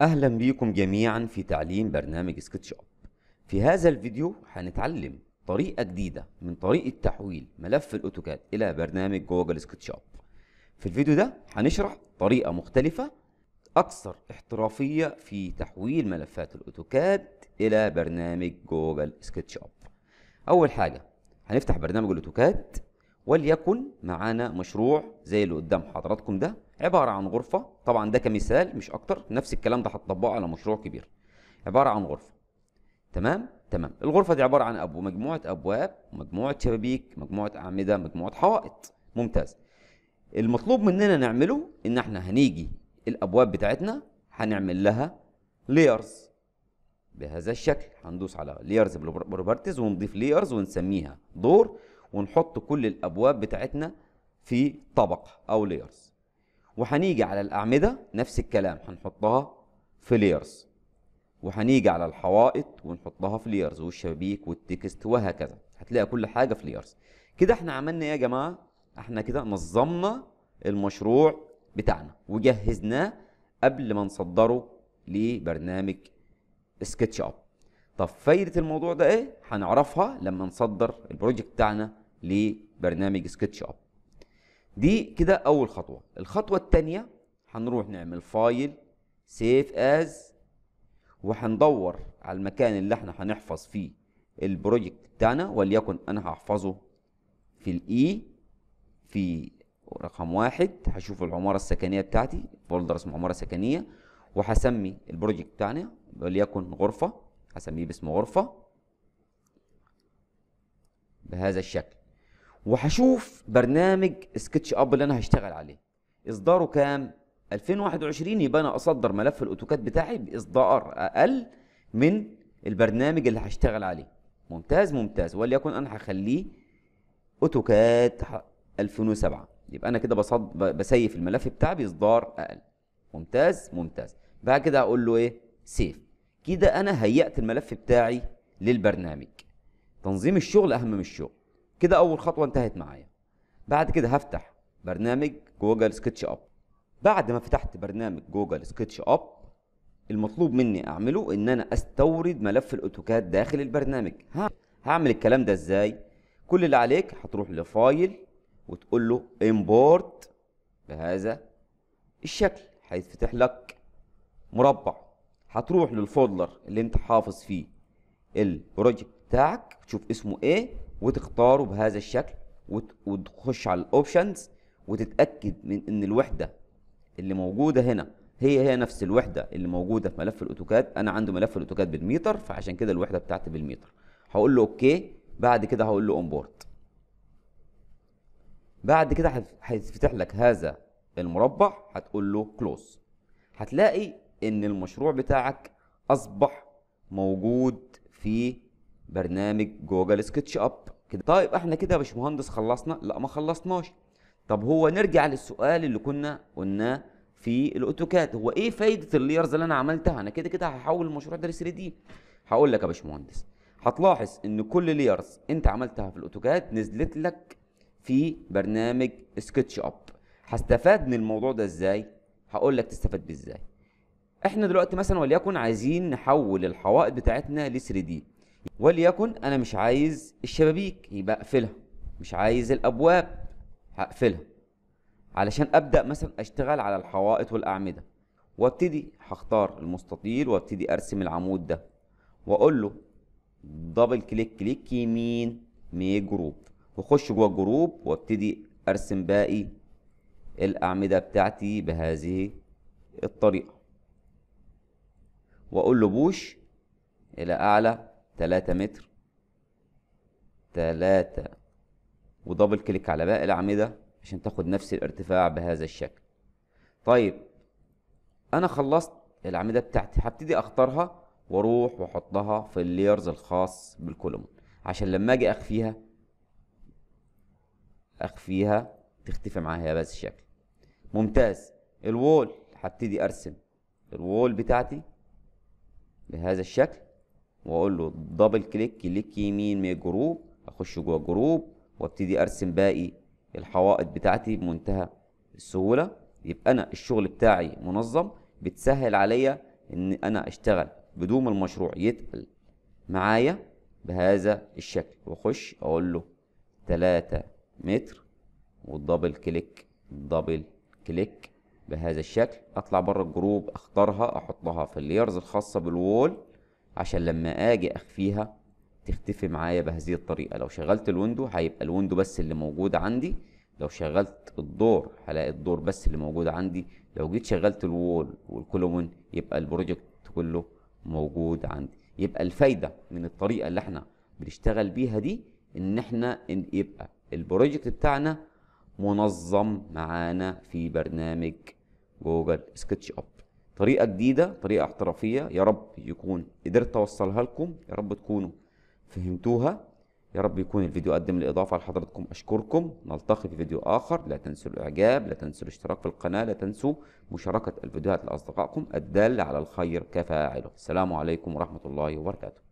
اهلا بيكم جميعا في تعليم برنامج سكتش اب في هذا الفيديو هنتعلم طريقه جديده من طريقه تحويل ملف الاوتوكاد الى برنامج جوجل سكتش اب في الفيديو ده هنشرح طريقه مختلفه اكثر احترافيه في تحويل ملفات الاوتوكاد الى برنامج جوجل سكتش اب اول حاجه هنفتح برنامج الاوتوكاد وليكن معانا مشروع زي اللي قدام حضراتكم ده عبارة عن غرفة طبعا ده كمثال مش أكتر نفس الكلام ده هتطبقه على مشروع كبير عبارة عن غرفة تمام تمام الغرفة دي عبارة عن أبو مجموعة أبواب مجموعة شبابيك مجموعة أعمدة مجموعة حوائط ممتاز المطلوب مننا نعمله إن احنا هنيجي الأبواب بتاعتنا هنعمل لها ليرز بهذا الشكل هندوس على ليرز بروبرتيز ونضيف ليرز ونسميها دور ونحط كل الابواب بتاعتنا في طبق او ليرز وهنيجي على الاعمده نفس الكلام هنحطها في ليرز وهنيجي على الحوائط ونحطها في ليرز والشبابيك والتكست وهكذا هتلاقي كل حاجه في ليرز كده احنا عملنا ايه يا جماعه احنا كده نظمنا المشروع بتاعنا وجهزناه قبل ما نصدره لبرنامج سكتش اب طب فايده الموضوع ده ايه هنعرفها لما نصدر البروجكت بتاعنا لبرنامج سكتش اب دي كده اول خطوه الخطوه الثانيه هنروح نعمل فايل سيف از وهندور على المكان اللي احنا هنحفظ فيه البروجكت بتاعنا وليكن انا هحفظه في الاي e، في رقم واحد هشوف العمارة السكنية بتاعتي فولدر اسمه عمارة سكنية وهسمي البروجكت بتاعنا وليكن غرفة هسميه باسم غرفة بهذا الشكل وهشوف برنامج سكتش اب اللي انا هشتغل عليه اصداره كام 2021 يبقى انا اصدر ملف الاوتوكاد بتاعي باصدار اقل من البرنامج اللي هشتغل عليه ممتاز ممتاز وليكن انا هخليه اوتوكاد 2007 يبقى انا كده بصد بسيف الملف بتاعي باصدار اقل ممتاز ممتاز بعد كده هقول له ايه سيف كده انا هيأت الملف بتاعي للبرنامج تنظيم الشغل اهم من الشغل كده اول خطوه انتهت معايا بعد كده هفتح برنامج جوجل سكتش اب بعد ما فتحت برنامج جوجل سكتش اب المطلوب مني اعمله ان انا استورد ملف الاوتوكاد داخل البرنامج هعمل الكلام ده ازاي كل اللي عليك هتروح لفايل وتقول له امبورت بهذا الشكل هيتفتح لك مربع هتروح للفولدر اللي انت حافظ فيه البروجكت بتاعك تشوف اسمه ايه وتختاره بهذا الشكل وتخش على الاوبشنز وتتاكد من ان الوحده اللي موجوده هنا هي هي نفس الوحده اللي موجوده في ملف الاوتوكاد انا عندي ملف الاوتوكاد بالميتر فعشان كده الوحده بتاعتي بالميتر هقول له اوكي بعد كده هقول له اون بورد بعد كده هيتفتح لك هذا المربع هتقول له كلوز هتلاقي ان المشروع بتاعك اصبح موجود في برنامج جوجل سكتش اب كده طيب احنا كده يا باشمهندس خلصنا لا ما خلصناش طب هو نرجع للسؤال اللي كنا قلناه في الاوتوكاد هو ايه فايده الليرز اللي انا عملتها انا كده كده هحول المشروع ده ل 3 دي هقول لك يا باشمهندس هتلاحظ ان كل ليرز انت عملتها في الاوتوكاد نزلت لك في برنامج سكتش اب هستفاد من الموضوع ده ازاي هقول لك تستفاد بيه ازاي احنا دلوقتي مثلا وليكن عايزين نحول الحوائط بتاعتنا ل 3 دي وليكن انا مش عايز الشبابيك يبقى اقفلها مش عايز الابواب هقفلها علشان ابدا مثلا اشتغل على الحوائط والاعمده وابتدي هختار المستطيل وابتدي ارسم العمود ده واقول له دبل كليك كليك يمين مي جروب واخش جوه الجروب وابتدي ارسم باقي الاعمده بتاعتي بهذه الطريقه واقول له بوش الى اعلى 3 متر 3 ودبل كليك على باقي الأعمدة عشان تاخد نفس الارتفاع بهذا الشكل طيب أنا خلصت الأعمدة بتاعتي هبتدي أختارها وأروح وأحطها في الليرز الخاص بالكولوم عشان لما أجي أخفيها أخفيها تختفي معايا بهذا الشكل ممتاز الوول هبتدي أرسم الوول بتاعتي بهذا الشكل واقول له دبل كليك كليك يمين من جروب اخش جوه جروب وابتدي ارسم باقي الحوائط بتاعتي بمنتهى السهوله يبقى انا الشغل بتاعي منظم بتسهل عليا ان انا اشتغل بدون ما المشروع يتقل معايا بهذا الشكل واخش اقول له 3 متر والدبل كليك دبل كليك بهذا الشكل اطلع بره الجروب اختارها احطها في الليرز الخاصه بالوول عشان لما اجي اخفيها تختفي معايا بهذه الطريقة لو شغلت الويندو هيبقى الويندو بس اللي موجود عندي لو شغلت الدور هلاقي الدور بس اللي موجود عندي لو جيت شغلت الوول والكولومن يبقى البروجكت كله موجود عندي يبقى الفايدة من الطريقة اللي احنا بنشتغل بيها دي ان احنا إن يبقى البروجكت بتاعنا منظم معانا في برنامج جوجل سكتش اب طريقه جديده طريقه احترافيه يا رب يكون قدرت اوصلها لكم يا رب تكونوا فهمتوها يا رب يكون الفيديو قدم الإضافة لحضرتكم اشكركم نلتقي في فيديو اخر لا تنسوا الاعجاب لا تنسوا الاشتراك في القناه لا تنسوا مشاركه الفيديوهات لاصدقائكم الدالة على الخير كفاعله السلام عليكم ورحمه الله وبركاته